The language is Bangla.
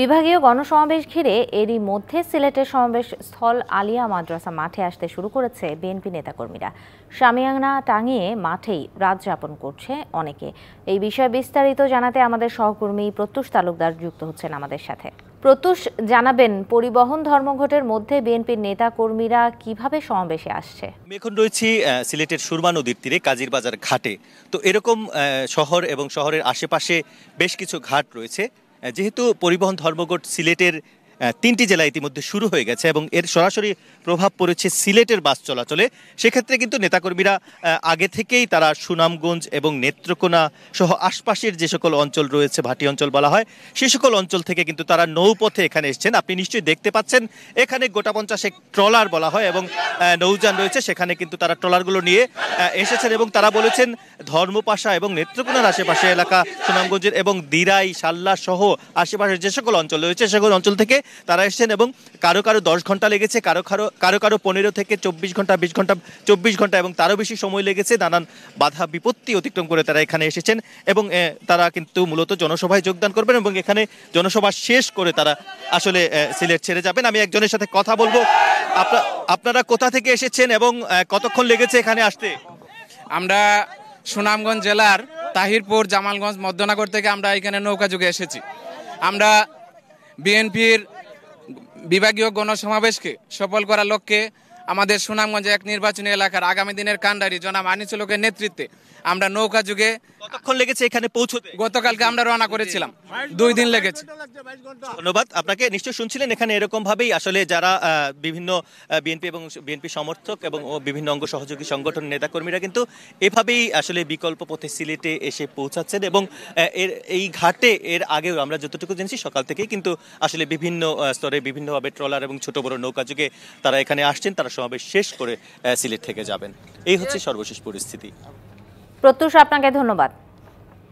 বিভাগীয় গণসমাবেশ ঘিরে এরই মধ্যে সিলেটের সমাবেশ স্থল আলিয়া মাদ্রাসা মাঠে আসতে শুরু করেছে বিএনপি নেতাকর্মীরা স্বামীয়াংনা টাঙিয়ে মাঠেই রাত যাপন করছে অনেকে এই বিষয়ে বিস্তারিত জানাতে আমাদের সহকর্মী প্রত্যুষ তালুকদার যুক্ত হচ্ছেন আমাদের সাথে প্রত্যুষ জানাবেন পরিবহন ধর্মঘটের মধ্যে বিএনপির নেতা কর্মীরা কিভাবে সমাবেশে আসছে আমি এখন রয়েছি সিলেটের সুরমা নদীর তীরে কাজির বাজার ঘাটে তো এরকম শহর এবং শহরের আশেপাশে বেশ কিছু ঘাট রয়েছে যেহেতু পরিবহন ধর্মঘট সিলেটের তিনটি জেলায় ইতিমধ্যে শুরু হয়ে গেছে এবং এর সরাসরি প্রভাব পড়েছে সিলেটের বাস চলাচলে সেক্ষেত্রে কিন্তু নেতাকর্মীরা আগে থেকেই তারা সুনামগঞ্জ এবং নেত্রকোনা সহ আশপাশের যে সকল অঞ্চল রয়েছে ভাটি অঞ্চল বলা হয় সে সকল অঞ্চল থেকে কিন্তু তারা নৌপথে এখানে এসছেন আপনি নিশ্চয়ই দেখতে পাচ্ছেন এখানে গোটা পঞ্চাশে ট্রলার বলা হয় এবং নৌযান রয়েছে সেখানে কিন্তু তারা ট্রলারগুলো নিয়ে এসেছেন এবং তারা বলেছেন ধর্মপাশা এবং নেত্রকোনার আশেপাশে এলাকা সুনামগঞ্জের এবং দিরাই সাল্লা সহ আশেপাশের যে সকল অঞ্চল রয়েছে সেগুলো অঞ্চল থেকে তারা এসেছেন এবং কারো কারো দশ ঘন্টা লেগেছে কারো কারো কারো কারো পনেরো থেকে চব্বিশ ঘন্টা বিশ ঘন্টা চব্বিশ ঘন্টা এবং তারও বেশি সময় লেগেছে নানান বাধা বিপত্তি অতিক্রম করে তারা এখানে এসেছেন এবং তারা কিন্তু মূলত জনসভায় যোগদান করবেন এবং এখানে জনসভা শেষ করে তারা আসলে সিলেট ছেড়ে যাবেন আমি একজনের সাথে কথা বলবো আপনারা কোথা থেকে এসেছেন এবং কতক্ষণ লেগেছে এখানে আসতে আমরা সুনামগঞ্জ জেলার তাহিরপুর জামালগঞ্জ মধ্যনগর থেকে আমরা এখানে নৌকা যুগে এসেছি আমরা বিএনপির বিভাগীয় গণসমাবেশকে সফল করার লক্ষ্যে আমাদের সুনামগঞ্জে এক নির্বাচনী এলাকার আগামী দিনের কান্ডারি জনাব আনিসুলকের নেতৃত্বে আমরা নৌকা যুগে লেগেছে এখানে পৌঁছতে গতকালকে আমরা রওনা করেছিলাম দুই দিন লেগেছে ধন্যবাদ আপনাকে নিশ্চয় শুনছিলেন এখানে এরকম ভাবেই আসলে যারা বিভিন্ন বিএনপি এবং বিএনপি সমর্থক এবং বিভিন্ন অঙ্গ সহযোগী সংগঠন নেতাকর্মীরা কিন্তু এভাবেই আসলে বিকল্প পথে সিলেটে এসে পৌঁছাচ্ছেন এবং এর এই ঘাটে এর আগেও আমরা যতটুকু জেনেছি সকাল থেকেই কিন্তু আসলে বিভিন্ন স্তরে বিভিন্নভাবে ট্রলার এবং ছোট বড় নৌকা যুগে তারা এখানে আসছেন তারা সমাবেশ শেষ করে সিলেট থেকে যাবেন এই হচ্ছে সর্বশেষ পরিস্থিতি প্রত্যুষ আপনাকে ধন্যবাদ